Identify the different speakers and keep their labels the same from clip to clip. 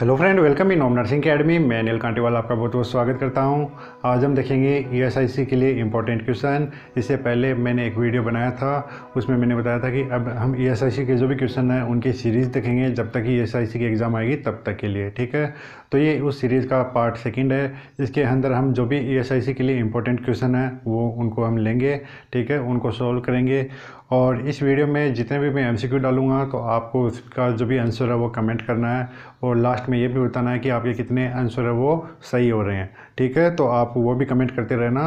Speaker 1: Hello friend welcome in Om nursing academy मैं अनिल कांटेवाल आपका बहुत बहुत स्वागत करता हूं आज हम देखेंगे ईएसआईसी e के लिए इम्पोर्टेंट क्वेश्चन इससे पहले मैंने एक वीडियो बनाया था उसमें मैंने बताया था कि अब हम ईएसआईसी e के जो भी क्वेश्चन हैं उनकी सीरीज़ देखेंगे जब तक ई एस आई सी की एग्ज़ाम आएगी तब तक के लिए ठीक है तो ये उस सीरीज़ का पार्ट सेकेंड है इसके अंदर हम जो भी ई एस आई सी के लिए इम्पोर्टेंट क्वेश्चन हैं वो उनको हम लेंगे ठीक है उनको सॉल्व करेंगे और इस वीडियो में जितने भी मैं एमसीक्यू डालूंगा तो आपको उसका जो भी आंसर है वो कमेंट करना है और लास्ट में ये भी बताना है कि आपके कितने आंसर है वो सही हो रहे हैं ठीक है तो आप वो भी कमेंट करते रहना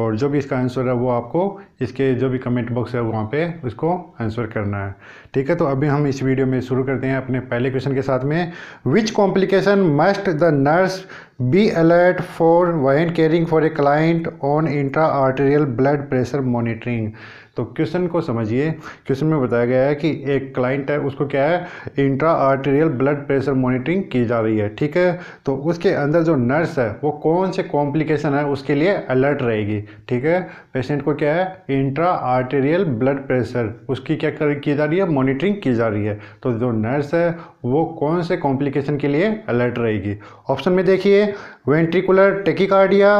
Speaker 1: और जो भी इसका आंसर है वो आपको इसके जो भी कमेंट बॉक्स है वहाँ पे उसको आंसर करना है ठीक है तो अभी हम इस वीडियो में शुरू करते हैं अपने पहले क्वेश्चन के साथ में which complication must the nurse be alert for when caring for a client on intra arterial blood pressure monitoring तो क्वेश्चन को समझिए क्वेश्चन में बताया गया है कि एक क्लाइंट है उसको क्या है intra arterial blood pressure monitoring की जा रही है ठीक है तो उसके अंदर जो नर्स है वो कौन से कॉम्प्लिकेशन है उसके लिए अलर्ट रहेगी ठीक है पेशेंट को क्या है इंट्रा आर्टेरियल ब्लड प्रेशर उसकी क्या कर, की जा रही है मॉनिटरिंग की जा रही है तो जो नर्स है वो कौन से कॉम्प्लिकेशन के लिए अलर्ट रहेगी ऑप्शन में देखिए ventricular tachycardia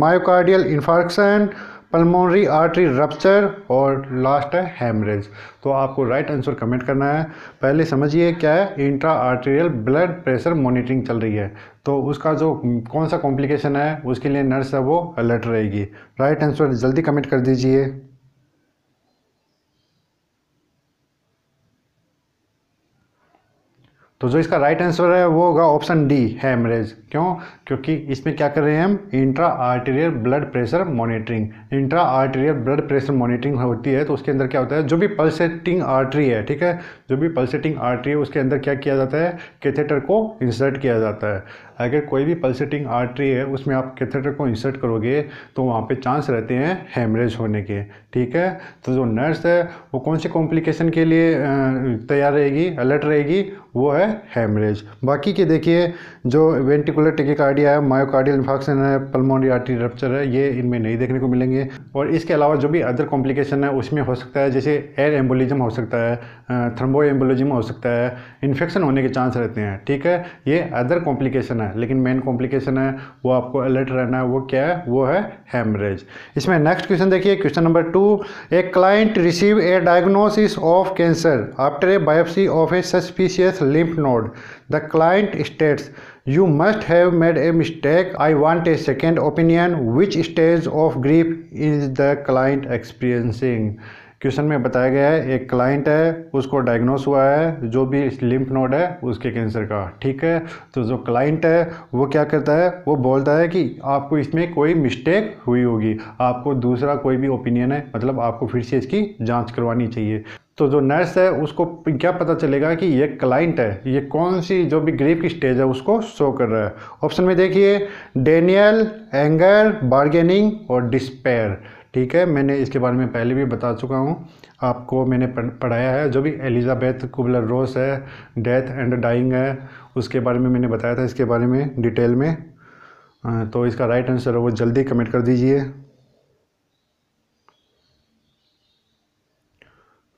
Speaker 1: myocardial infarction pulmonary artery rupture और लास्ट है हेमरेज तो आपको राइट आंसर कमेंट करना है पहले समझिए क्या है intra arterial blood pressure monitoring चल रही है तो उसका जो कौन सा कॉम्प्लिकेशन है उसके लिए नर्स है वो अलर्ट रहेगी राइट आंसर जल्दी कमेंट कर दीजिए तो जो इसका राइट आंसर है वो होगा ऑप्शन डी हैमरेज क्यों क्योंकि इसमें क्या कर रहे हैं हम intra arterial blood pressure monitoring intra arterial blood pressure monitoring होती है तो उसके अंदर क्या होता है जो भी पल्सेटिंग आर्टरी है ठीक है जो भी पल्सेटिंग आर्टरी है उसके अंदर क्या किया जाता है कैथेटर को इंसर्ट किया जाता है अगर कोई भी पल्सेटिंग आर्टरी है उसमें आप कैथेटर को इंसर्ट करोगे तो वहाँ पे चांस रहते हैं हेमरेज होने के ठीक है तो जो नर्स है वो कौन से कॉम्प्लिकेशन के लिए तैयार रहेगी अलर्ट रहेगी वो है हेमरेज बाकी के देखिए जो वेंटिकुलर टिकिकार्डिया है मायोकार्डियल इन्फेक्शन है पलमोनरी आर्टरी रप्चर है ये इनमें नहीं देखने को मिलेंगे और इसके अलावा जो भी अदर कॉम्प्लिकेशन है उसमें हो सकता है जैसे एयर एम्बोलिज्म हो सकता है थ्रम्बो वो हो सकता है इन्फेक्शन होने के चांस रहते हैं ठीक है ये अदर कॉम्प्लिकेशन है लेकिन मेन कॉम्प्लिकेशन है वो आपको अलर्ट रहना है वो क्या है वो है हेमरेज इसमें नेक्स्ट क्वेश्चन देखिए question number two a client receive a diagnosis of cancer after a biopsy of a suspicious lymph node the client states you must have made a mistake I want a second opinion which stage of grief is the client experiencing question में बताया गया है एक client है उसको diagnose हुआ है जो भी लिम्फ नोड है उसके कैंसर का ठीक है तो जो क्लाइंट है वो क्या करता है वो बोलता है कि आपको इसमें कोई मिस्टेक हुई होगी आपको दूसरा कोई भी ओपिनियन है मतलब आपको फिर से इसकी जाँच करवानी चाहिए तो जो नर्स है उसको क्या पता चलेगा कि ये क्लाइंट है ये कौन सी जो भी ग्रीफ की स्टेज है उसको शो कर रहा है ऑप्शन में देखिए डेनियल एंगर बार्गेनिंग और डिस्पेयर ठीक है मैंने इसके बारे में पहले भी बता चुका हूँ आपको मैंने पढ़ाया है जो भी एलिजाबेथ कुबलर रोस है डेथ एंड डाइंग है उसके बारे में मैंने बताया था इसके बारे में डिटेल में तो इसका राइट आंसर है वो जल्दी कमेंट कर दीजिए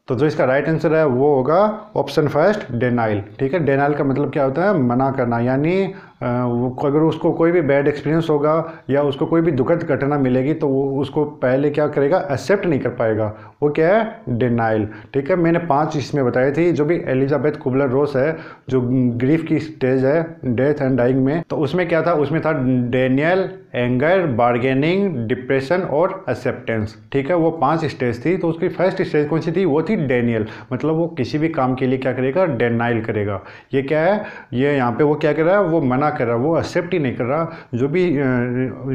Speaker 1: तो जो इसका राइट आंसर है वो होगा ऑप्शन फर्स्ट डेनाइल ठीक है डेनाइल का मतलब क्या होता है मना करना यानी वो अगर उसको कोई भी बैड एक्सपीरियंस होगा या उसको कोई भी दुखद घटना मिलेगी तो वो उसको पहले क्या करेगा एक्सेप्ट नहीं कर पाएगा वो क्या है डिनाइल ठीक है मैंने पांच इसमें बताई थी जो भी एलिजाबेथ कुबलर रोस है जो ग्रीफ की स्टेज है डेथ एंड डाइंग में तो उसमें क्या था उसमें था डेनियल एंगर बार्गेनिंग डिप्रेशन और एक्सेप्टेंस ठीक है वो पांच स्टेज थी तो उसकी फर्स्ट स्टेज कौन सी थी वो थी डेनियल मतलब वो किसी भी काम के लिए क्या करेगा डेनाइल करेगा ये क्या है ये यहाँ पे वो क्या कर रहा है वो मना मना कर रहा वो एक्सेप्ट ही नहीं कर रहा जो भी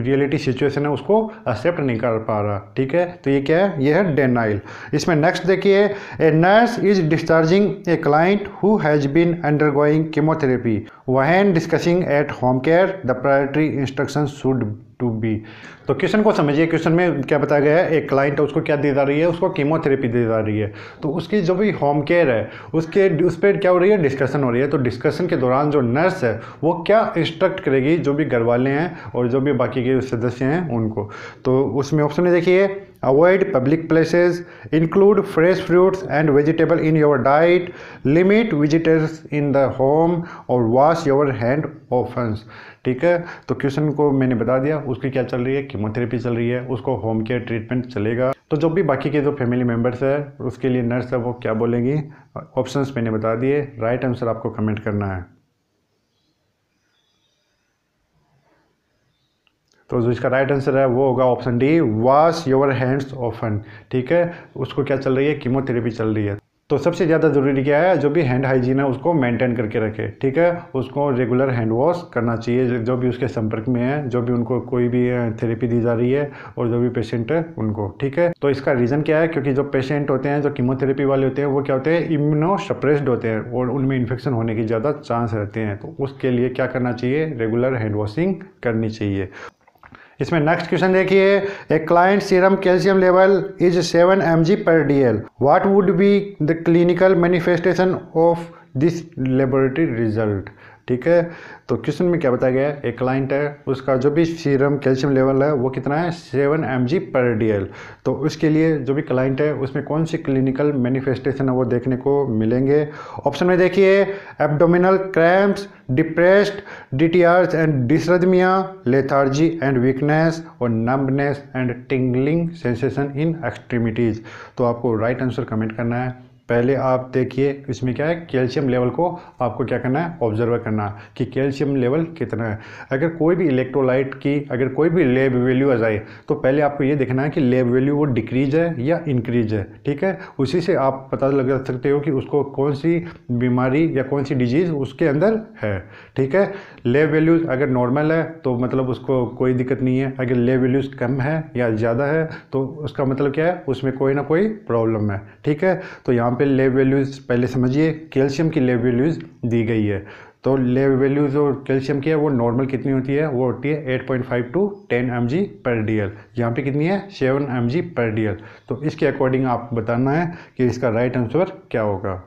Speaker 1: रियलिटी सिचुएशन है उसको एक्सेप्ट नहीं कर पा रहा ठीक है तो ये क्या है ये है डेनाइल इसमें नेक्स्ट देखिए a nurse is discharging a client who has been undergoing chemotherapy when discussing at home care the priority instruction should to be तो क्वेश्चन को समझिए क्वेश्चन में क्या बताया गया है एक क्लाइंट उसको क्या दी जा रही है उसको कीमोथेरेपी दी जा रही है तो उसकी जो भी होम केयर है उसके उस पर क्या हो रही है डिस्कशन हो रही है तो डिस्कशन के दौरान जो नर्स है वो क्या इंस्ट्रक्ट करेगी जो भी घर वाले हैं और जो भी बाकी के सदस्य हैं उनको तो उसमें ऑप्शन देखिए Avoid public places. Include fresh fruits and vegetable in your diet. Limit visitors in the home और wash your hand often. ठीक है तो क्वेश्चन को मैंने बता दिया उसकी क्या चल रही है कीमोथेरेपी चल रही है उसको होम केयर ट्रीटमेंट चलेगा तो जो भी बाकी के जो फैमिली मेम्बर्स है उसके लिए नर्स है वो क्या बोलेंगी ऑप्शंस मैंने बता दिए राइट आंसर आपको कमेंट करना है तो जो इसका राइट आंसर है वो होगा option D wash your hands often ठीक है उसको क्या चल रही है कीमोथेरेपी चल रही है तो सबसे ज़्यादा ज़रूरी क्या है जो भी हैंड हाइजीन है उसको मेंटेन करके रखे ठीक है उसको रेगुलर हैंड वॉश करना चाहिए जो भी उसके संपर्क में है जो भी उनको कोई भी थेरेपी दी जा रही है और जो भी पेशेंट है उनको ठीक है तो इसका रीज़न क्या है क्योंकि जो पेशेंट होते हैं जो कीमोथेरेपी वाले होते हैं वो क्या होते हैं इम्यूनो सप्रेस्ड होते हैं और उनमें इन्फेक्शन होने की ज़्यादा चांस रहते हैं तो उसके लिए क्या करना चाहिए रेगुलर हैंड वॉशिंग करनी चाहिए इसमें नेक्स्ट क्वेश्चन देखिए a client serum calcium level is seven M per D L what would be the clinical manifestation of this laboratory result ठीक है तो क्वेश्चन में क्या बताया गया एक क्लाइंट है उसका जो भी सीरम कैल्शियम लेवल है वो कितना है सेवन एम जी पर डी एल तो उसके लिए जो भी क्लाइंट है उसमें कौन सी क्लिनिकल मैनिफेस्टेशन है वो देखने को मिलेंगे ऑप्शन में देखिए एबडोमिनल क्रैम्प्स डिप्रेस्ड आर्स and dysrhythmia lethargy and weakness और numbness and tingling sensation in extremities तो आपको राइट आंसर कमेंट करना है पहले आप देखिए इसमें क्या है कैल्शियम लेवल को आपको क्या करना है ऑब्जर्व करना है कि कैल्शियम लेवल कितना है अगर कोई भी इलेक्ट्रोलाइट की अगर कोई भी लेब वैल्यू आ जाए तो पहले आपको ये देखना है कि लेब वैल्यू वो डिक्रीज है या इंक्रीज है ठीक है उसी से आप पता लग सकते हो कि उसको कौन सी बीमारी या कौन सी डिजीज़ उसके अंदर है ठीक है लेब वैल्यूज़ अगर नॉर्मल है तो मतलब उसको कोई दिक्कत नहीं है अगर लेब वैल्यूज़ कम है या ज़्यादा है तो उसका मतलब क्या है उसमें कोई ना कोई प्रॉब्लम है ठीक है तो यहाँ पे लेब वैल्यूज़ पहले समझिए कैल्शियम की लेब वैल्यूज़ दी गई है तो लेब वैल्यूज़ और कैल्शियम की है वो नॉर्मल कितनी होती है वो होती है 8.5 to 10 M per D L यहाँ पर कितनी है 7 एम पर डी एल तो इसके अकॉर्डिंग आप बताना है कि इसका राइट आंसर क्या होगा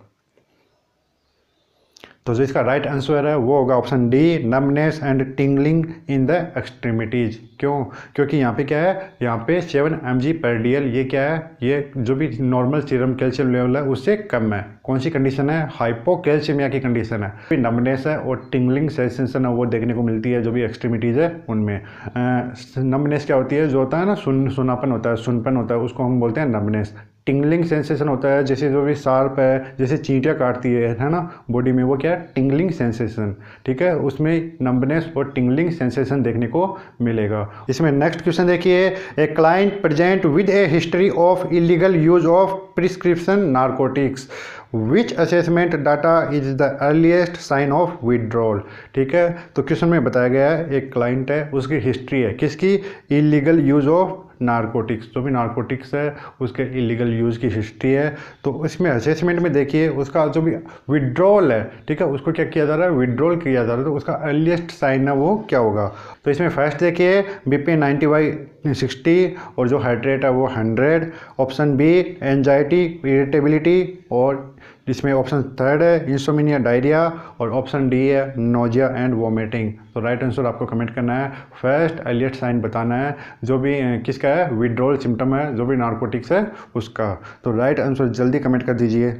Speaker 1: तो जो इसका राइट आंसर है वो होगा option D numbness and tingling in the extremities क्यों क्योंकि यहाँ पे क्या है यहाँ पे सेवन एम जी पर डी एल ये क्या है ये जो भी नॉर्मल सीरम कैल्शियम लेवल है उससे कम है कौन सी कंडीशन है हाइपोकैल्शियमिया की कंडीशन है नमनेस है और टिंगलिंग सेंसेशन है वो देखने को मिलती है जो भी एक्सट्रीमिटीज़ है उनमें नमनेस क्या होती है जो होता है ना सुन सुनापन होता है सुनपन होता है उसको हम बोलते हैं नमनेस टिंगलिंग सेंसेशन होता है जैसे जो भी सार्प है जैसे चींटियाँ काटती है है ना बॉडी में वो क्या है टिंगलिंग सेंसेशन ठीक है उसमें नंबनेस और टिंगलिंग सेंसेशन देखने को मिलेगा इसमें नेक्स्ट क्वेश्चन देखिए a client present with a history of illegal use of prescription narcotics which assessment data is the earliest sign of withdrawal ठीक है तो क्वेश्चन में बताया गया है एक क्लाइंट है उसकी हिस्ट्री है किसकी इलीगल यूज ऑफ नारकोटिक्स जो भी नारकोटिक्स है उसके इलीगल यूज़ की हिस्ट्री है तो इसमें असेसमेंट में देखिए उसका जो भी विड्रॉल है ठीक है उसको क्या किया जा रहा है विड्रॉल किया जा रहा है तो उसका अर्लीस्ट साइन है वो क्या होगा तो इसमें फर्स्ट देखिए B P ninety by sixty और जो हाइड्रेट है वो hundred option B anxiety irritability और जिसमें ऑप्शन थर्ड है इंसोमिनिया डायरिया और ऑप्शन डी है नोजिया एंड वोमिटिंग तो राइट आंसर आपको कमेंट करना है फर्स्ट एलियट साइन बताना है जो भी किसका है विड्रोल सिम्टम है जो भी नार्कोटिक्स है उसका तो राइट आंसर जल्दी कमेंट कर दीजिए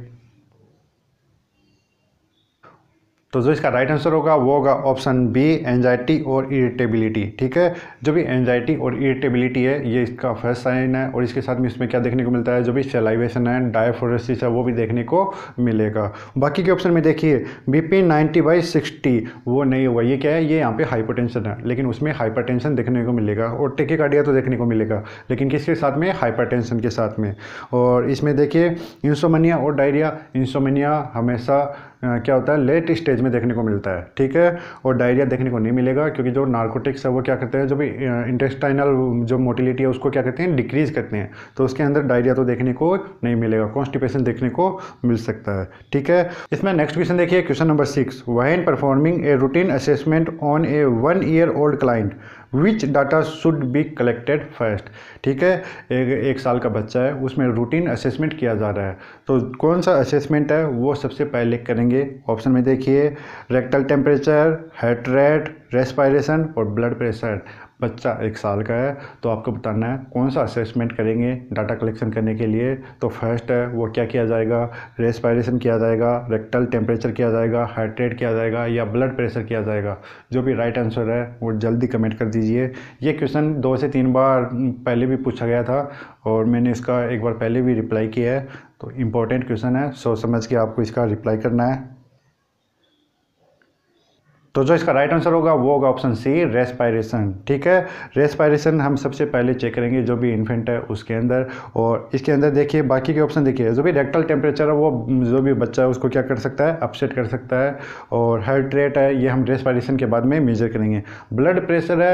Speaker 1: तो जो इसका राइट आंसर होगा वो होगा ऑप्शन बी एंजाइटी और इरिटेबिलिटी ठीक है जो भी एंजाइटी और इरिटेबिलिटी है ये इसका फर्स्ट साइन है और इसके साथ में इसमें क्या देखने को मिलता है जो भी सेलाइवेशन है डायफोरेसिस है वो भी देखने को मिलेगा बाकी के ऑप्शन में देखिए B P ninety by sixty वो नहीं हुआ ये क्या है ये यहाँ पे टेंशन है लेकिन उसमें टेंशन देखने को मिलेगा और टेकिकार्डिया तो देखने को मिलेगा लेकिन किसके साथ में टेंशन के साथ में और इसमें देखिए इंसोमनिया और डायरिया इंसोमनिया हमेशा क्या होता है लेट स्टेज में देखने को मिलता है ठीक है और डायरिया देखने को नहीं मिलेगा क्योंकि जो नार्कोटिक्स है वो क्या करते हैं जो भी इंटेस्टाइनल जो मोटिलिटी है उसको क्या करते हैं डिक्रीज करते हैं तो उसके अंदर डायरिया तो देखने को नहीं मिलेगा कॉन्स्टिपेशन देखने को मिल सकता है ठीक है इसमें नेक्स्ट क्वेश्चन देखिए question number six when performing a routine assessment on a one year old client which data should be collected first ठीक है एक एक साल का बच्चा है उसमें रूटीन असेसमेंट किया जा रहा है तो कौन सा असेसमेंट है वो सबसे पहले करेंगे ऑप्शन में देखिए rectal temperature heart rate respiration और ब्लड प्रेशर बच्चा एक साल का है तो आपको बताना है कौन सा असेसमेंट करेंगे डाटा कलेक्शन करने के लिए तो फर्स्ट है वो क्या किया जाएगा रेस्पायरेशन किया जाएगा रेक्टल टेम्परेचर किया जाएगा हार्ट रेट किया जाएगा या ब्लड प्रेशर किया जाएगा जो भी राइट आंसर है वो जल्दी कमेंट कर दीजिए ये क्वेश्चन दो से तीन बार पहले भी पूछा गया था और मैंने इसका एक बार पहले भी रिप्लाई किया है तो इम्पोर्टेंट क्वेश्चन है सोच समझ के आपको इसका रिप्लाई करना है तो जो इसका राइट आंसर होगा वो होगा ऑप्शन सी रेस्पायरेशन ठीक है रेस्पायरेशन हम सबसे पहले चेक करेंगे जो भी इन्फेंट है उसके अंदर और इसके अंदर देखिए बाकी के ऑप्शन देखिए जो भी रेक्टल टेम्परेचर है वो जो भी बच्चा है उसको क्या कर सकता है अपसेट कर सकता है और हार्ट रेट है ये हम रेस्पायरेशन के बाद में मेजर करेंगे ब्लड प्रेशर है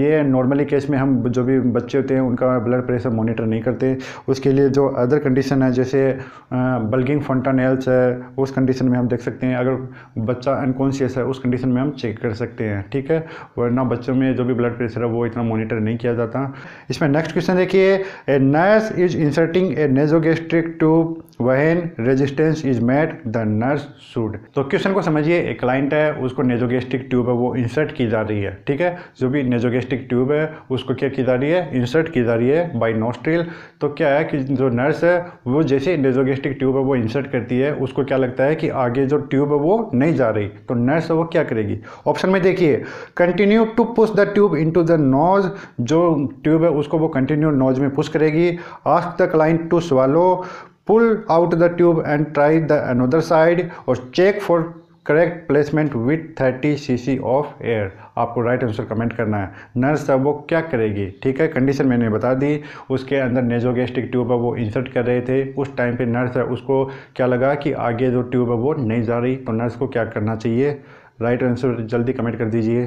Speaker 1: ये नॉर्मली केस में हम जो भी बच्चे होते हैं उनका ब्लड प्रेशर मोनिटर नहीं करते उसके लिए जो अदर कंडीशन है जैसे बल्गिंग फंटानेल्स है उस कंडीशन में हम देख सकते हैं अगर बच्चा अनकॉन्शियस है उस कंडीशन में में हम चेक कर सकते हैं ठीक है वरना बच्चों में जो भी ब्लड प्रेशर है वो इतना मॉनिटर नहीं किया जाता इसमें नेक्स्ट क्वेश्चन देखिए a nurse is inserting a nasogastric tube when resistance is met the nurse should तो क्वेश्चन को समझिए एक क्लाइंट है उसको नेजोगेस्टिक ट्यूब है वो इंसर्ट की जा रही है ठीक है जो भी नेजोगेस्टिक ट्यूब है उसको क्या की जा रही है इंसर्ट की जा रही है बाई नोस्ट्रिल तो क्या है कि जो नर्स है वो जैसे नेजोगेस्टिक ट्यूब है वो इंसर्ट करती है उसको क्या लगता है कि आगे जो ट्यूब है वो नहीं जा रही तो नर्स वो क्या करेगी ऑप्शन में देखिए continue to push the tube to the nose जो ट्यूब है उसको वो कंटिन्यू नोज में पुश करेगी ask the client to swallow pull out the tube and try the another side और check for correct placement with thirty C C of air आपको right answer comment करना है nurse है वो क्या करेगी ठीक है कंडीशन मैंने बता दी उसके अंदर नेजोगेस्टिक ट्यूब है वो इंसर्ट कर रहे थे उस टाइम पे नर्स है उसको क्या लगा कि आगे जो ट्यूब है वो नहीं जा रही तो नर्स को क्या करना चाहिए राइट आंसर जल्दी कमेंट कर दीजिए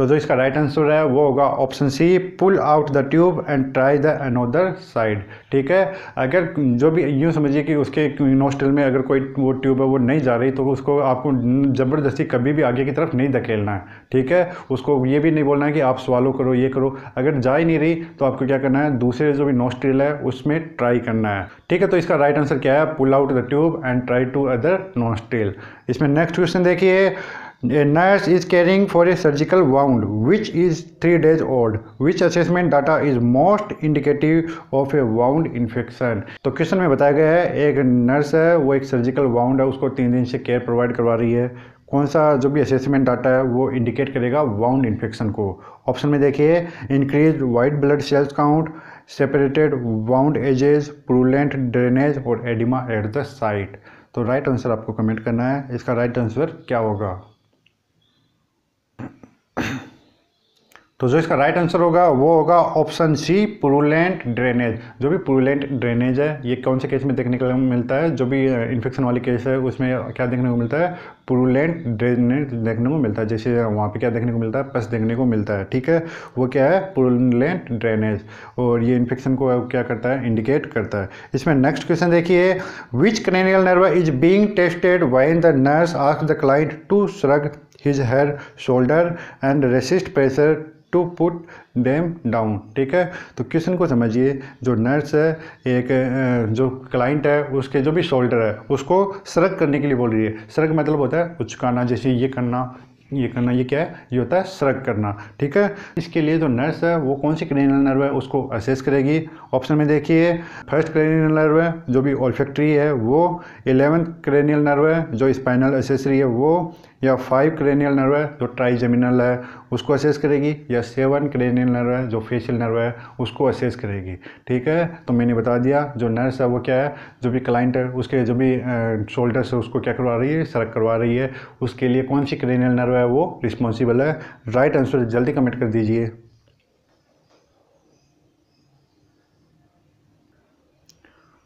Speaker 1: तो जो इसका राइट आंसर है वो होगा option C pull out the tube and try the another side ठीक है अगर जो भी यूँ समझिए कि उसके नोस्टल में अगर कोई वो ट्यूब है वो नहीं जा रही तो उसको आपको ज़बरदस्ती कभी भी आगे की तरफ नहीं धकेलना है ठीक है उसको ये भी नहीं बोलना है कि आप सवालों करो ये करो अगर जा ही नहीं रही तो आपको क्या करना है दूसरे जो भी नोस्टल है उसमें ट्राई करना है ठीक है तो इसका राइट आंसर क्या है pull out the tube and try to other nostril इसमें नेक्स्ट क्वेश्चन देखिए nurse is caring for a surgical wound which is three days old which assessment data is most indicative of a wound infection तो question में बताया गया है एक nurse है वो एक सर्जिकल वाउंड है उसको तीन दिन से केयर प्रोवाइड करवा रही है कौन सा जो भी असेसमेंट डाटा है वो इंडिकेट करेगा वाउंड इन्फेक्शन को ऑप्शन में देखिए increase white blood cells count separated wound edges purulent drainage और एडिमा एट द साइट तो राइट आंसर आपको कमेंट करना है इसका राइट आंसर क्या होगा तो जो इसका राइट आंसर होगा वो होगा ऑप्शन सी पुरुलेंट ड्रेनेज जो भी पुरुलेंट ड्रेनेज है ये कौन से केस में देखने को मिलता है जो भी इन्फेक्शन वाली केस है उसमें क्या देखने को मिलता है पुरुलेंट ड्रेनेज देखने को मिलता है जैसे वहाँ पे क्या देखने को मिलता है पस देखने को मिलता है ठीक है वो क्या है पुरुलेंट ड्रेनेज और ये इन्फेक्शन को क्या करता है इंडिकेट करता है इसमें नेक्स्ट क्वेश्चन देखिए which cranial nerve is being tested when the nurse ask the client to shrug his her shoulder and resist pressure to put them down ठीक है तो क्वेश्चन को समझिए जो नर्स है एक जो क्लाइंट है उसके जो भी शोल्डर है उसको सरक करने के लिए बोल रही है सरक मतलब होता है उचकाना जैसे ये करना ये करना ये क्या है ये होता है सरक करना ठीक है इसके लिए जो नर्स है वो कौन सी क्रेनियल नर्व है उसको असेस करेगी ऑप्शन में देखिए फर्स्ट क्रेनियल नर्व है जो भी ऑल्फेक्ट्री है वो एलेवेंथ क्रेनियल नर्व है जो स्पाइनल असेसरी है वो या फाइव क्रेनियल नर्व है जो ट्राइजेमिनल है उसको असेस करेगी या सेवन क्रेनियल नर्व है जो फेशियल नर्व है उसको असेस करेगी ठीक है तो मैंने बता दिया जो नर्स है वो क्या है जो भी क्लाइंट है उसके जो भी शोल्डर से उसको क्या करवा रही है सड़क करवा रही है उसके लिए कौन सी क्रेनियल नर्व है वो रिस्पॉन्सिबल है राइट आंसर जल्दी कमेंट कर दीजिए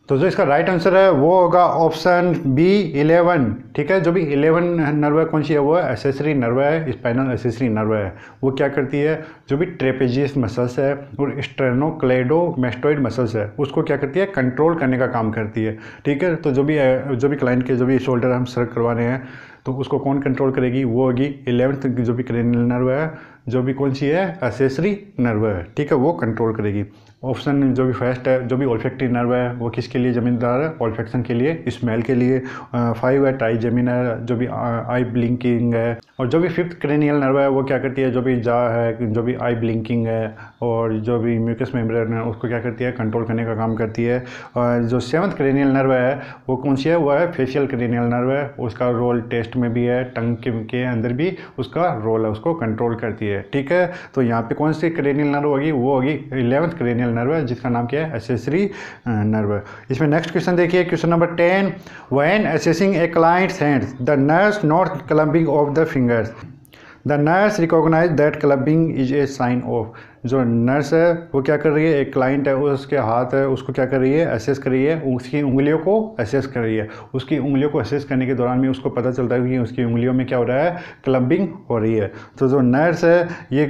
Speaker 1: तो जो इसका राइट आंसर है वो होगा ऑप्शन बी इलेवन ठीक है जो भी इलेवन नर्व है कौन सी है वो है एसेसरी नर्व है स्पाइनल एसेसरी नर्व है वो क्या करती है जो भी ट्रेपेजियस मसल्स है और स्ट्रेनोक्लेडो मेस्टोइड मसल्स है उसको क्या करती है कंट्रोल करने का काम करती है ठीक है तो जो भी जो भी क्लाइंट के जो भी शोल्डर हम सर्क करवा रहे हैं तो उसको कौन कंट्रोल करेगी वो होगी इलेवंथ जो भी क्रेनल नर्व है जो भी कौन सी है एसेसरी नर्व है ठीक है वो कंट्रोल करेगी ऑप्शन जो भी फर्स्ट है जो भी ऑल्फेक्टिव नर्व है वो किसके लिए जमींदार है ऑल्फेक्शन के लिए स्मेल के लिए फाइव है टाई जमीनर जो भी आई ब्लिंकिंग है और जो भी फिफ्थ क्रेनियल नर्व है वो क्या करती है जो भी जा है जो भी आई ब्लिंकिंग है और जो भी म्यूकस मेम्ब्रेन है उसको क्या करती है कंट्रोल करने का काम करती है और जो सेवन्थ क्रेनियल नर्व है वो कौन सी है वो है फेशियल क्रेनियल नर्व है उसका रोल टेस्ट में भी है टंग के अंदर भी उसका रोल है उसको कंट्रोल करती है ठीक है तो यहाँ पे कौन सी क्रेनियल नर्व होगी वो होगी इलेवंथ क्रेनियल नर्व जिसका नाम क्या है एसेसरी नर्व इसमें नेक्स्ट क्वेश्चन देखिए question number ten when assessing a client's hands the nurse note clubbing of the fingers the nurse recognise that clubbing is a sign of जो nurse है वो क्या कर रही है एक क्लाइंट है उसके हाथ है उसको क्या कर रही है असेस कर रही है उसकी उंगलियों को असेस कर रही है उसकी उंगलियों को असेस करने के दौरान भी उसको पता चलता है कि उसकी उंगलियों में क्या हो रहा है क्लबिंग हो रही है तो जो नर्स है ये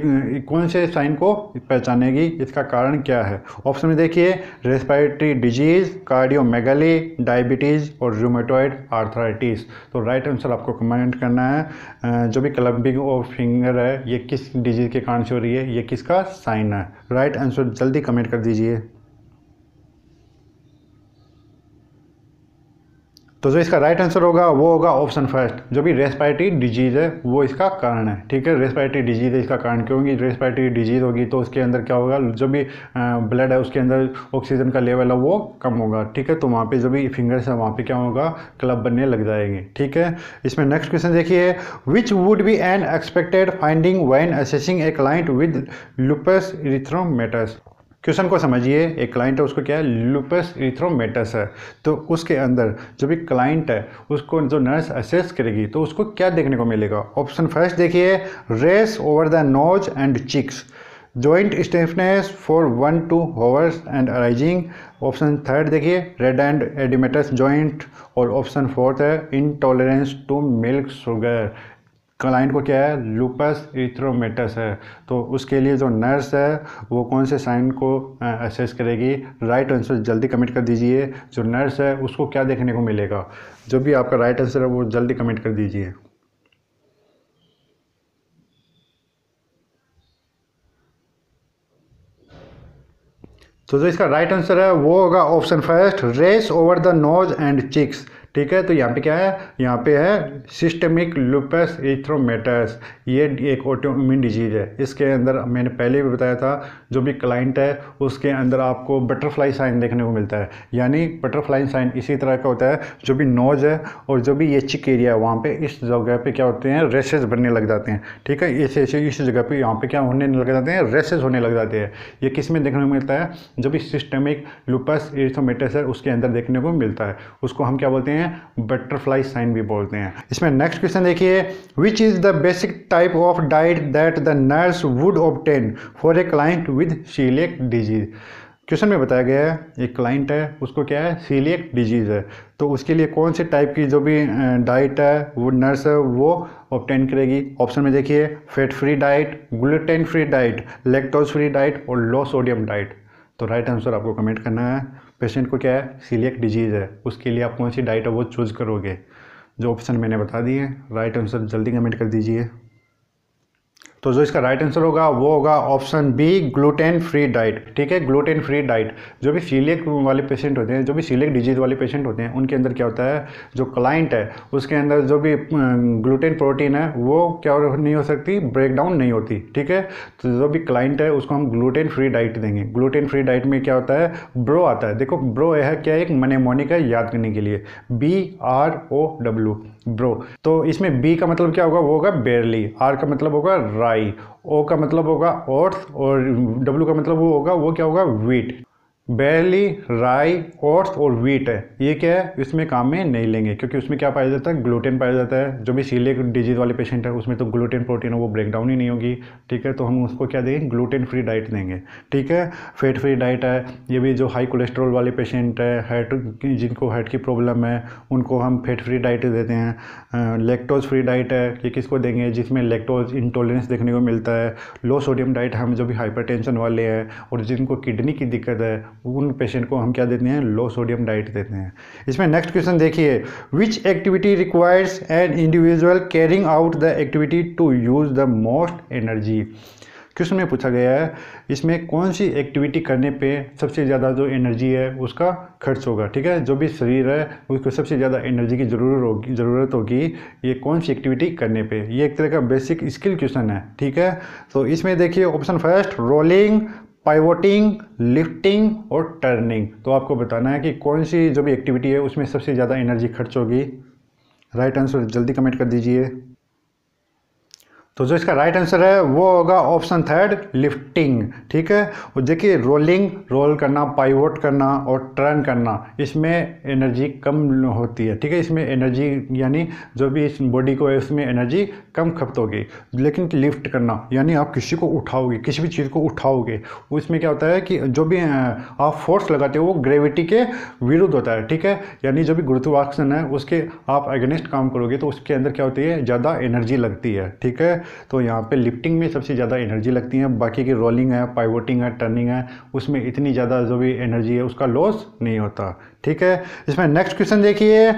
Speaker 1: कौन से साइन को पहचानेगी इसका कारण क्या है ऑप्शन में देखिए रेस्पायरेटरी डिजीज़ कार्डियोमेगली डायबिटीज़ और रूमेटॉइड आर्थराइटिस तो राइट आंसर आपको कमेंट करना है जो भी क्लबिंग ऑफ फिंगर है ये किस डिजीज़ के कारण से हो रही है ये किसका साइन है राइट आंसर जल्दी कमेंट कर दीजिए तो जो इसका राइट आंसर होगा वो होगा ऑप्शन फर्स्ट जो भी रेस्पायरेटरी डिजीज़ है वो इसका कारण है ठीक है रेस्पायरेटरी डिजीज़ है इसका कारण क्यों होगी रेस्पायरेटरी डिजीज़ होगी तो उसके अंदर क्या होगा जो भी ब्लड है उसके अंदर ऑक्सीजन का लेवल है वो कम होगा ठीक है तो वहाँ पर जो भी फिंगर्स है वहाँ पर क्या होगा क्लब बनने लग जाएंगे ठीक है इसमें नेक्स्ट क्वेश्चन देखिए which would be an expected finding when assessing a client with lupus erythematosus question को समझिए एक क्लाइंट है उसको क्या है लुपस इथ्रोमेटस है तो उसके अंदर जो भी क्लाइंट है उसको जो नर्स असेस करेगी तो उसको क्या देखने को मिलेगा ऑप्शन फर्स्ट देखिए rash over the nose and cheeks joint stiffness for one two hours and arising option third देखिए रेड एंड एडिमेटस जॉइंट और ऑप्शन फोर्थ है intolerance to milk sugar client को क्या है लुपस इथ्रोमेटस है तो उसके लिए जो नर्स है वो कौन से साइन को असेस करेगी राइट आंसर जल्दी कमेंट कर दीजिए जो नर्स है उसको क्या देखने को मिलेगा जो भी आपका राइट आंसर है वो जल्दी कमेंट कर दीजिए तो जो इसका राइट आंसर है वो होगा option first rash over the nose and cheeks ठीक है तो यहाँ पे क्या है यहाँ पे है सिस्टमिक लुपस इथ्रोमेटस ये एक ऑटोमिन डिजीज़ है इसके अंदर मैंने पहले भी बताया था जो भी क्लाइंट है उसके अंदर आपको बटरफ्लाई साइन देखने को मिलता है यानी बटरफ्लाई साइन इसी तरह का होता है जो भी नोज है और जो भी ये चिक एरिया है वहाँ पर इस जगह पर क्या होते हैं रेसेज बनने लग जाते हैं ठीक है इस ऐसे इस जगह पर यहाँ पर क्या होने लग जाते हैं रेसेज होने लग जाते हैं ये किस में देखने को मिलता है जो भी सिस्टमिक लुपस इथ्रोमेटस है उसके अंदर देखने को मिलता है उसको हम क्या बोलते हैं हैं बटरफ्लाई साइन भी बोलते हैं इसमें नेक्स्ट क्वेश्चन देखिए which is the basic type of diet that the nurse would obtain for a client with coeliac disease question में बताया गया है एक क्लाइंट है उसको क्या है सीलियक डिजीज़ है तो उसके लिए कौन से टाइप की जो भी डाइट है वो नर्स है वो ऑप्टेन करेगी ऑप्शन में देखिए fat free diet gluten free diet lactose free diet और लो सोडियम डाइट तो राइट आंसर आपको कमेंट करना है पेशेंट को क्या है सीलियक डिजीज़ है उसके लिए आप कौन सी डाइट है वो चूज़ करोगे जो ऑप्शन मैंने बता दिए राइट आंसर जल्दी कमेंट कर दीजिए तो जो इसका राइट आंसर होगा वो होगा option B gluten free diet ठीक है ग्लूटेन फ्री डाइट जो भी सीलियक वाले पेशेंट होते हैं जो भी सीलियक डिजीज वाले पेशेंट होते हैं उनके अंदर क्या होता है जो क्लाइंट है उसके अंदर जो भी ग्लूटेन प्रोटीन है वो क्या नहीं हो सकती ब्रेक डाउन नहीं होती ठीक है तो जो भी क्लाइंट है उसको हम ग्लूटेन फ्री डाइट देंगे ग्लूटेन फ्री डाइट में क्या होता है ब्रो आता है देखो ब्रो है क्या एक मनेमोनिक है याद करने के लिए B R O W bro तो इसमें बी का मतलब क्या होगा वो होगा बेरली आर का मतलब होगा राई ओ का मतलब होगा ओट्स और डब्ल्यू का मतलब वो होगा वो क्या होगा वीट बैली राई ओट्स और वीट है ये क्या है इसमें काम में नहीं लेंगे क्योंकि उसमें क्या पाया जाता है ग्लूटेन पाया जाता है जो भी सीलिक डिजीज़ वाले पेशेंट है उसमें तो ग्लूटेन प्रोटीन है वो ब्रेक डाउन ही नहीं होगी ठीक है तो हम उसको क्या देंगे ग्लूटेन फ्री डाइट देंगे ठीक है फैट फ्री डाइट है ये भी जो हाई कोलेस्ट्रॉल वाले पेशेंट है हार्ट जिनको हार्ट की प्रॉब्लम है उनको हम फैट फ्री डाइट देते हैं लेक्टोज फ्री डाइट है ये किसको देंगे जिसमें लेक्टोज इंटोलरेंस देखने को मिलता है लो सोडियम डाइट हम जो भी हाइपर वाले हैं और जिनको किडनी की दिक्कत है उन पेशेंट को हम क्या देते हैं लो सोडियम डाइट देते हैं इसमें नेक्स्ट क्वेश्चन देखिए which activity requires an individual carrying out the activity to use the most energy question में पूछा गया है इसमें कौन सी एक्टिविटी करने पे सबसे ज़्यादा जो एनर्जी है उसका खर्च होगा ठीक है जो भी शरीर है उसको सबसे ज़्यादा एनर्जी की जरूरत होगी ज़रूरत होगी ये कौन सी एक्टिविटी करने पे ये एक तरह का बेसिक स्किल क्वेश्चन है ठीक है तो इसमें देखिए option first rolling pivoting lifting और टर्निंग तो आपको बताना है कि कौन सी जो भी एक्टिविटी है उसमें सबसे ज़्यादा एनर्जी खर्च होगी राइट आंसर जल्दी कमेंट कर दीजिए तो जो इसका राइट आंसर है वो होगा ऑप्शन थर्ड लिफ्टिंग ठीक है और देखिए रोलिंग रोल करना पाइवोट करना और टर्न करना इसमें एनर्जी कम होती है ठीक है इसमें एनर्जी यानी जो भी इस बॉडी को है उसमें एनर्जी कम खपत होगी लेकिन लिफ्ट करना यानी आप किसी को उठाओगे किसी भी चीज़ को उठाओगे उसमें क्या होता है कि जो भी आप फोर्स लगाते हो वो ग्रेविटी के विरुद्ध होता है ठीक है यानी जो भी गुरुत्वाकर्षण है उसके आप अगेंस्ट काम करोगे तो उसके अंदर क्या होती है ज़्यादा एनर्जी लगती है ठीक है तो यहाँ पे लिफ्टिंग में सबसे ज़्यादा एनर्जी लगती है बाकी की रोलिंग है पाइवोटिंग है टर्निंग है उसमें इतनी ज़्यादा जो भी एनर्जी है उसका लॉस नहीं होता ठीक है इसमें नेक्स्ट क्वेश्चन देखिए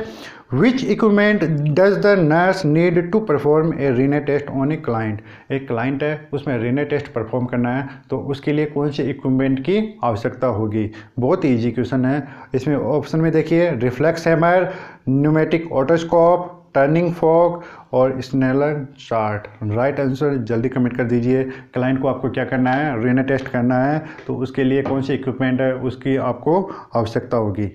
Speaker 1: which equipment does the nurse need to perform a Rinne test on a client एक क्लाइंट है उसमें रीने टेस्ट परफॉर्म करना है तो उसके लिए कौन से इक्विपमेंट की आवश्यकता होगी बहुत ईजी क्वेश्चन है इसमें ऑप्शन में देखिए reflex hammer pneumatic otoscope turning fork और स्नेलर चार्ट राइट आंसर जल्दी कमेंट कर दीजिए क्लाइंट को आपको क्या करना है रेना टेस्ट करना है तो उसके लिए कौन सी इक्विपमेंट है उसकी आपको आवश्यकता होगी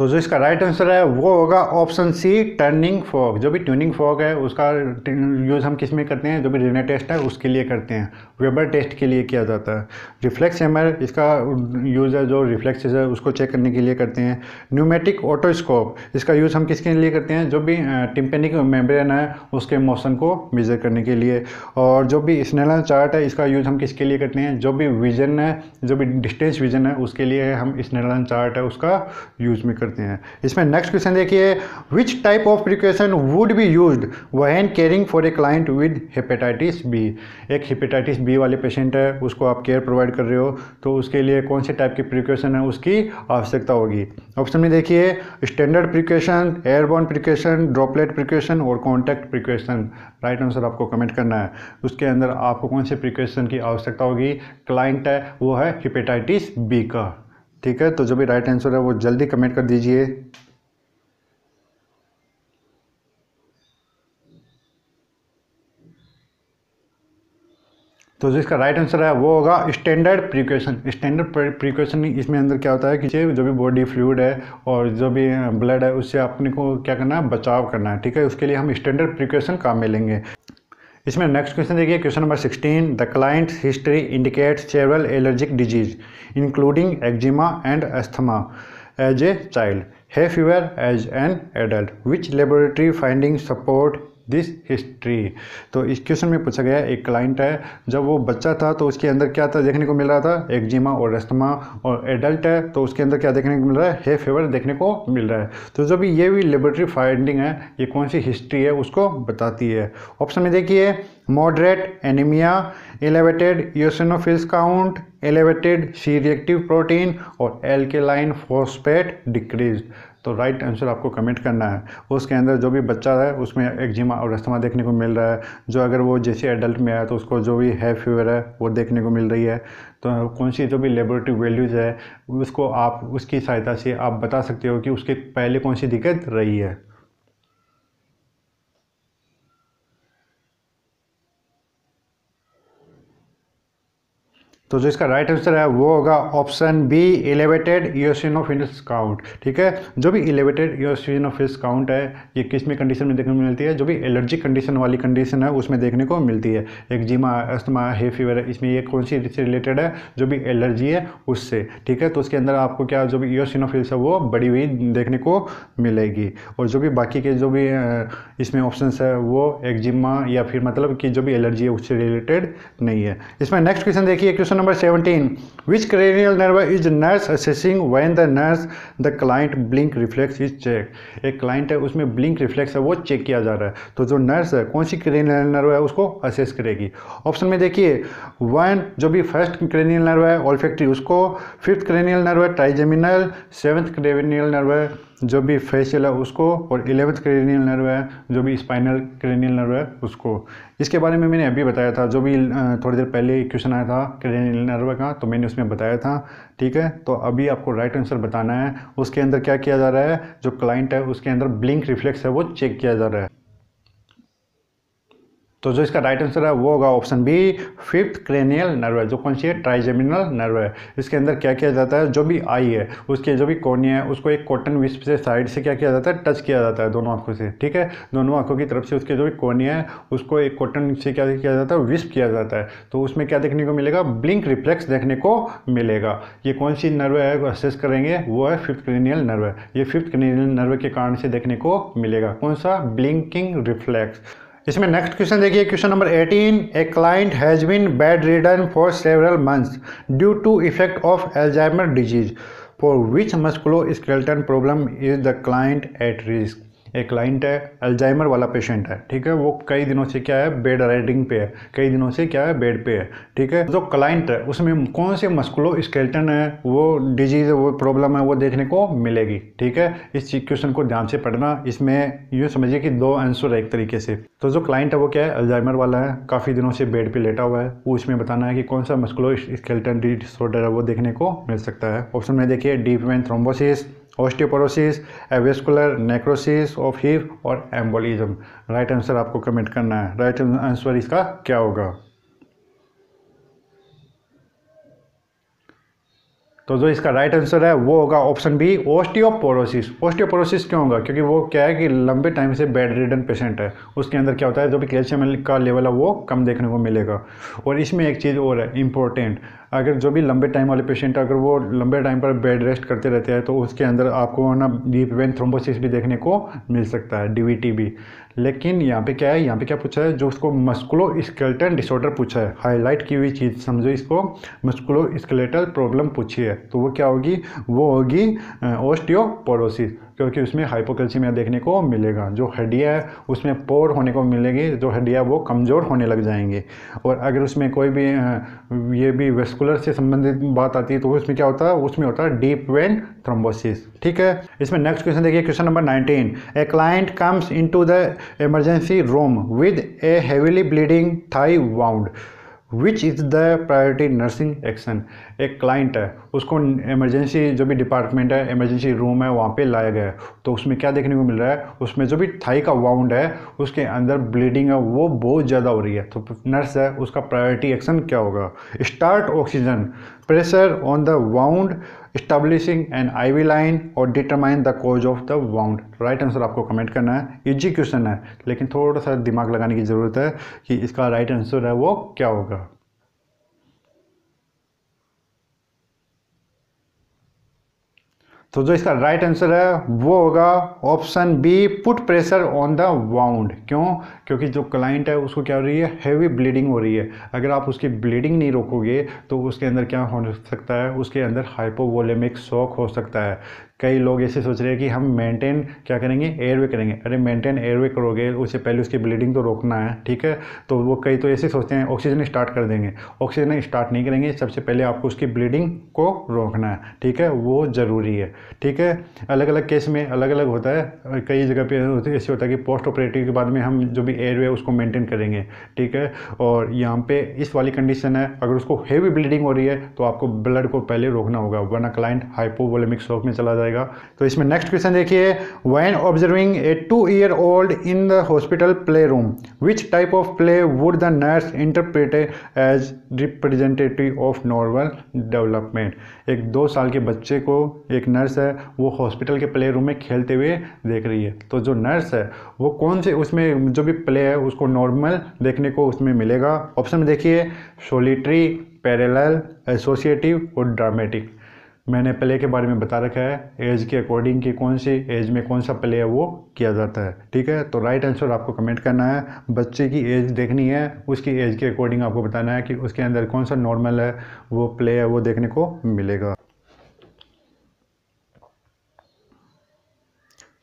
Speaker 1: तो जो इसका राइट आंसर है वो होगा ऑप्शन सी टर्निंग फॉग जो भी ट्यूनिंग फॉग है उसका यूज़ हम किस में करते हैं जो भी रेना टेस्ट है उसके लिए करते हैं वेबर टेस्ट के लिए किया जाता है रिफ्लेक्स हैमर इसका यूज़ है जो रिफ्लेक्स है उसको चेक करने के लिए करते हैं न्यूमेटिक ऑटोस्कोप इसका यूज़ हम किसके लिए करते हैं जो भी टिम्पेनिक मेम्ब्रेन है उसके मोशन को मेजर करने के लिए और जो भी स्नेल चार्ट है इसका यूज़ हम किसके लिए करते हैं जो भी विजन है जो भी डिस्टेंस विजन है उसके लिए हम स्नेल चार्ट है उसका यूज़ में करते हैं करते हैं इसमें नेक्स्ट क्वेश्चन देखिए which type of precaution would be use when caring for a client with hepatitis B एक हेपेटाइटिस बी वाले पेशेंट है उसको आप केयर प्रोवाइड कर रहे हो तो उसके लिए कौन से टाइप की प्रिकॉशन है उसकी आवश्यकता होगी ऑप्शन में देखिए standard precaution airborne precaution droplet precaution और कॉन्टैक्ट प्रिकॉशन राइट आंसर आपको कमेंट करना है उसके अंदर आपको कौन से प्रिकॉशन की आवश्यकता होगी क्लाइंट है वो है हिपेटाइटिस बी का ठीक है तो जो भी राइट आंसर है वो जल्दी कमेंट कर दीजिए तो जिसका राइट आंसर है वो होगा स्टैंडर्ड प्रिक्वेशन स्टैंडर्ड प्रिक्वेशन इसमें अंदर क्या होता है कि जो भी बॉडी फ्लूड है और जो भी ब्लड है उससे अपने को क्या करना है बचाव करना है ठीक है उसके लिए हम स्टैंडर्ड प्रिक्वेशन काम में लेंगे इसमें नेक्स्ट क्वेश्चन देखिए question number sixteen the client history indicates several allergic disease including eczema and asthma as a child hay fever as an adult which laboratory finding support this history तो इस question में पूछा गया एक client है जब वो बच्चा था तो उसके अंदर क्या था देखने को मिल रहा था एक्जिमा और रस्तमा और एडल्ट है तो उसके अंदर क्या देखने को मिल रहा है हे फेवर देखने को मिल रहा है तो जब ये भी लेबोरेटरी फाइंडिंग है ये कौन सी हिस्ट्री है उसको बताती है ऑप्शन में देखिए moderate anaemia elevated eosinophils count elevated C reactive protein और एल्केलाइन फॉस्फेट डिक्रीज तो राइट आंसर आपको कमेंट करना है उसके अंदर जो भी बच्चा है उसमें एक्जिमा और अस्थमा देखने को मिल रहा है जो अगर वो जैसे एडल्ट में आया तो उसको जो भी है फीवर है वो देखने को मिल रही है तो कौन सी जो भी लेबोरेटरी वैल्यूज़ है उसको आप उसकी सहायता से आप बता सकते हो कि उसके पहले कौन सी दिक्कत रही है तो जो इसका राइट आंसर है वो होगा option B elevated eosinophils count ठीक है जो भी एलिवेटेड यूसिनोफिल्स काउंट है ये किस में कंडीशन में देखने को मिलती है जो भी एलर्जी कंडीशन वाली कंडीशन है उसमें देखने को मिलती है एक जीमा अस्थमा हे फीवर है इसमें ये कौन सी से रिलेटेड है जो भी एलर्जी है उससे ठीक है तो उसके अंदर आपको क्या जो भी यूसिनोफिल्स है वो बड़ी हुई देखने को मिलेगी और जो भी बाकी के जो भी इसमें ऑप्शन है वो एक्जिमा या फिर मतलब कि जो भी एलर्जी है उससे रिलेटेड नहीं है इसमें नेक्स्ट क्वेश्चन देखिए question number seventeen which cranial nerve is nurse assessing when the nurse the client blink reflex is check एक क्लाइंट है उसमें ब्लिंक रिफ्लेक्स है वो चेक किया जा रहा है तो जो नर्स है कौन सी क्रेनियल नर्व है उसको असेस करेगी ऑप्शन में देखिए वन जो भी फर्स्ट क्रेनियल नर्व है ऑल्फेक्ट्री उसको फिफ्थ क्रेनियल नर्व है ट्राइजेमिनल सेवन्थ क्रेनियल नर्व है जो भी फेशियल है उसको और एलेवंथ क्रेनियल नर्व है जो भी स्पाइनल क्रेनियल नर्व है उसको इसके बारे में मैंने अभी बताया था जो भी थोड़ी देर पहले क्वेश्चन आया था क्रेनियल नर्व का तो मैंने उसमें बताया था ठीक है तो अभी आपको राइट आंसर बताना है उसके अंदर क्या किया जा रहा है जो क्लाइंट है उसके अंदर ब्लिंक रिफ्लेक्स है वो चेक किया जा रहा है तो जो इसका राइट आंसर है वो होगा option B fifth cranial nerve है जो कौन सी है ट्राइजेमिनल नर्व है इसके अंदर क्या किया जाता है जो भी आई है उसके जो भी कोनिया है उसको एक कॉटन विस्प से साइड से क्या किया जाता है टच किया जाता है दोनों आंखों से ठीक है दोनों आंखों की तरफ से उसके जो भी कोनिया है उसको एक कॉटन से क्या किया जाता है विस्प किया जाता है तो उसमें क्या देखने को मिलेगा ब्लिंक रिफ्लेक्स देखने को मिलेगा ये कौन सी नर्व है असेस करेंगे वो है फिफ्थ क्रेनियल नर्व है ये फिफ्थ क्रेनियल नर्व के कारण से देखने को मिलेगा कौन सा ब्लिंकिंग रिफ्लेक्स इसमें नेक्स्ट क्वेश्चन देखिए question number 18 a client has been bedridden for several months due to effect of Alzheimer disease for which musculoskeletal problem is the client at risk एक client है Alzheimer वाला patient है ठीक है वो कई दिनों से क्या है बेड राइडिंग पे है कई दिनों से क्या है बेड पे है ठीक है जो क्लाइंट है उसमें कौन से मस्कुलो स्केल्टन है वो डिजीज वो प्रॉब्लम है वो देखने को मिलेगी ठीक है इस क्वेश्चन को ध्यान से पढ़ना इसमें यूँ समझिए कि दो आंसर है एक तरीके से तो जो क्लाइंट है वो क्या है अल्जाइमर वाला है काफ़ी दिनों से बेड पर लेटा हुआ है वो इसमें बताना है कि कौन सा मस्कुलो स्केल्टन डिसऑर्डर है वो देखने को मिल सकता है ऑप्शन में देखिए deep vein thrombosis osteoporosis avascular necrosis of hip और एम्बोलिज्म राइट आंसर आपको कमेंट करना है राइट आंसर इसका क्या होगा तो जो इसका राइट आंसर है वो होगा ऑप्शन बी ओस्टियोपोरोसिस ओस्टियोपोरोसिस क्यों होगा क्योंकि वो क्या है कि लंबे टाइम से बेड रिडन पेशेंट है उसके अंदर क्या होता है जो भी कैल्शियम का लेवल है वो कम देखने को मिलेगा और इसमें एक चीज़ और है इम्पोर्टेंट अगर जो भी लंबे टाइम वाले पेशेंट अगर वो लंबे टाइम पर बेड रेस्ट करते रहते हैं तो उसके अंदर आपको ना डीप वेन थ्रोम्बोसिस भी देखने को मिल सकता है डी भी लेकिन यहाँ पे क्या है यहाँ पे क्या पूछा है जो उसको मस्कुलो स्केलेटन डिसऑर्डर पूछा है हाईलाइट की हुई चीज़ समझो इसको मस्कुलो स्केलेटल प्रॉब्लम पूछी है तो वो क्या होगी वो होगी ओस्टियोपोरोसिस क्योंकि उसमें हाइपोकैल्सीमिया देखने को मिलेगा जो हड्डियाँ उसमें पोर होने को मिलेगी जो हड्डियाँ वो कमज़ोर होने लग जाएंगे और अगर उसमें कोई भी ये भी वेस्कुलर से संबंधित बात आती है तो उसमें क्या होता है उसमें होता है डीप वेन थ्रोम्बोसिस ठीक है इसमें नेक्स्ट क्वेश्चन देखिए question number nineteen a client comes in the emergency room with a heavily bleeding thigh wound which is the priority nursing action एक क्लाइंट है उसको इमरजेंसी जो भी डिपार्टमेंट है इमरजेंसी रूम है वहाँ पे लाया गया है तो उसमें क्या देखने को मिल रहा है उसमें जो भी थाई का वाउंड है उसके अंदर ब्लीडिंग है वो बहुत ज़्यादा हो रही है तो नर्स है उसका प्रायोरिटी एक्शन क्या होगा start oxygen pressure on the wound establishing an I V line और determine the of of the wound right answer आपको कमेंट करना है इजी question है लेकिन थोड़ा सा दिमाग लगाने की ज़रूरत है कि इसका राइट right आंसर है वो क्या होगा तो जो इसका राइट आंसर है वो होगा option B put pressure on the wound क्यों क्योंकि जो क्लाइंट है उसको क्या हो रही है हेवी ब्लीडिंग हो रही है अगर आप उसकी ब्लीडिंग नहीं रोकोगे तो उसके अंदर क्या हो सकता है उसके अंदर हाइपोवोलेमिक शॉक हो सकता है कई लोग ऐसे सोच रहे हैं कि हम मेंटेन क्या करेंगे एयरवे करेंगे अरे मेंटेन एयरवे करोगे उससे पहले उसकी ब्लीडिंग तो रोकना है ठीक है तो वो कई तो ऐसे सोचते हैं ऑक्सीजन स्टार्ट कर देंगे ऑक्सीजन स्टार्ट नहीं करेंगे सबसे पहले आपको उसकी ब्लीडिंग को रोकना है ठीक है वो ज़रूरी है ठीक है अलग अलग केस में अलग अलग होता है कई जगह पर ऐसे होता है कि पोस्ट ऑपरेटिव के बाद में हम जो भी एयरवे उसको मेनटेन करेंगे ठीक है और यहाँ पर इस वाली कंडीशन है अगर उसको हैवी ब्लीडिंग हो रही है तो आपको ब्लड को पहले रोकना होगा वरना क्लाइंट हाइपोवोलेमिक शॉक में चला जाएगा जाएगा तो इसमें नेक्स्ट क्वेश्चन देखिए when observing a two year old in the hospital play room which type of play would the nurse interpret as representative of normal development एक दो साल के बच्चे को एक नर्स है वो हॉस्पिटल के प्ले रूम में खेलते हुए देख रही है तो जो नर्स है वो कौन से उसमें जो भी प्ले है उसको नॉर्मल देखने को उसमें मिलेगा ऑप्शन देखिए सोलिट्री पैरेलल एसोसिएटिव और ड्रामेटिक मैंने प्ले के बारे में बता रखा है एज के अकॉर्डिंग की कौन सी एज में कौन सा प्ले है वो किया जाता है ठीक है तो राइट आंसर आपको कमेंट करना है बच्चे की एज देखनी है उसकी एज के अकॉर्डिंग आपको बताना है कि उसके अंदर कौन सा नॉर्मल है वो प्ले है वो देखने को मिलेगा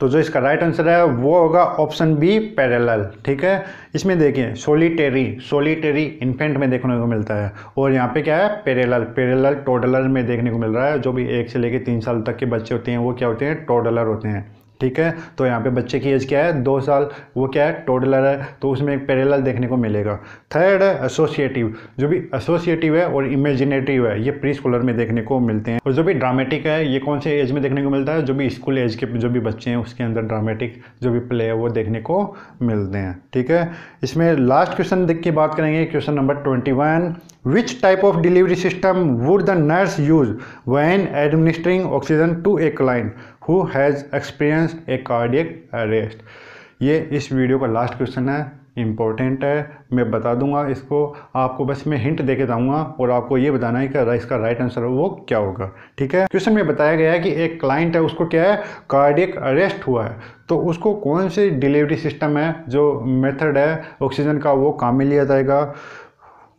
Speaker 1: तो जो इसका राइट आंसर है वो होगा ऑप्शन बी पैरेलल ठीक है इसमें देखिए सोलिटेरी सोलिटेरी इन्फेंट में देखने को मिलता है और यहाँ पे क्या है पैरेलल पैरेलल टोडलर में देखने को मिल रहा है जो भी एक से लेकर तीन साल तक के बच्चे होते हैं वो क्या होते हैं टोडलर होते हैं ठीक है तो यहाँ पे बच्चे की एज क्या है दो साल वो क्या है टोडलर है तो उसमें एक पैरेलल देखने को मिलेगा थर्ड है एसोसिएटिव जो भी एसोसिएटिव है और इमेजिनेटिव है ये प्री स्कूलर में देखने को मिलते हैं और जो भी ड्रामेटिक है ये कौन से एज में देखने को मिलता है जो भी स्कूल एज के जो भी बच्चे हैं उसके अंदर ड्रामेटिक जो भी प्ले है वो देखने को मिलते हैं ठीक है इसमें लास्ट क्वेश्चन देख के बात करेंगे question number twenty which type of delivery system would the nurse use when administering oxygen to a client who has experienced a cardiac arrest ये इस वीडियो का लास्ट क्वेश्चन है इम्पोर्टेंट है मैं बता दूंगा इसको आपको बस मैं हिंट देके जाऊंगा और आपको ये बताना है कि इसका राइट आंसर वो क्या होगा ठीक है क्वेश्चन में बताया गया है कि एक क्लाइंट है उसको क्या है कार्डियक अरेस्ट हुआ है तो उसको कौन सी डिलीवरी सिस्टम है जो मेथड है ऑक्सीजन का वो काम में लिया जाएगा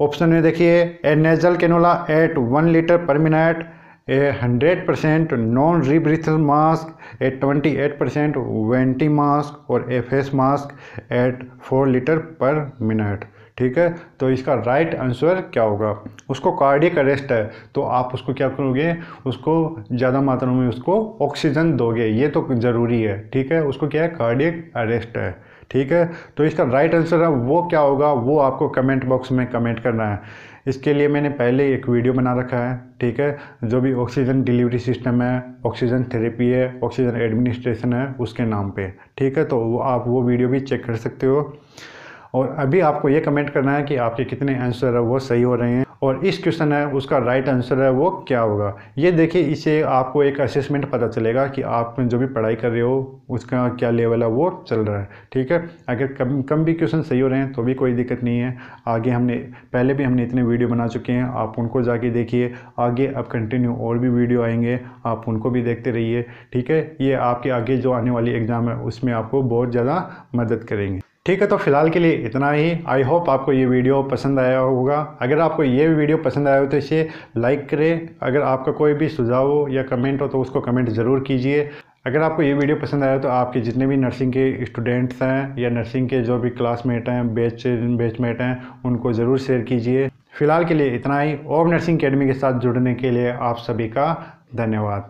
Speaker 1: ऑप्शन में देखिए a nasal cannula at one litre per minute a hundred percent non rebreather mask at twenty eight percent venti mask और a face mask at four litre per minute ठीक है तो इसका राइट आंसर क्या होगा उसको कार्डिक अरेस्ट है तो आप उसको क्या करोगे उसको ज़्यादा मात्रा में उसको ऑक्सीजन दोगे ये तो ज़रूरी है ठीक है उसको क्या है कार्डिक अरेस्ट है ठीक है तो इसका राइट आंसर है वो क्या होगा वो आपको कमेंट बॉक्स में कमेंट करना है इसके लिए मैंने पहले एक वीडियो बना रखा है ठीक है जो भी ऑक्सीजन डिलीवरी सिस्टम है ऑक्सीजन थेरेपी है ऑक्सीजन एडमिनिस्ट्रेशन है उसके नाम पे ठीक है तो वो आप वो वीडियो भी चेक कर सकते हो और अभी आपको ये कमेंट करना है कि आपके कितने आंसर है वो सही हो रहे हैं और इस क्वेश्चन है उसका राइट आंसर है वो क्या होगा ये देखिए इसे आपको एक असेसमेंट पता चलेगा कि आप जो भी पढ़ाई कर रहे हो उसका क्या लेवल है वो चल रहा है ठीक है अगर कम कम भी क्वेश्चन सही हो रहे हैं तो भी कोई दिक्कत नहीं है आगे हमने पहले भी हमने इतने वीडियो बना चुके हैं आप उनको जाके देखिए आगे अब कंटिन्यू और भी वीडियो आएंगे आप उनको भी देखते रहिए ठीक है ये आपके आगे जो आने वाली एग्ज़ाम है उसमें आपको बहुत ज़्यादा मदद करेंगे ठीक है तो फिलहाल के लिए इतना ही आई होप आपको ये वीडियो पसंद आया होगा अगर आपको ये वीडियो पसंद आया हो तो इसे लाइक करें अगर आपका कोई भी सुझाव हो या कमेंट हो तो उसको कमेंट ज़रूर कीजिए अगर आपको ये वीडियो पसंद आया तो आपके जितने भी नर्सिंग के स्टूडेंट्स हैं या नर्सिंग के जो भी क्लासमेट हैं बेच बेचमेट हैं उनको ज़रूर शेयर कीजिए फिलहाल के लिए इतना ही ओम नर्सिंग अकेडमी के साथ जुड़ने के लिए आप सभी का धन्यवाद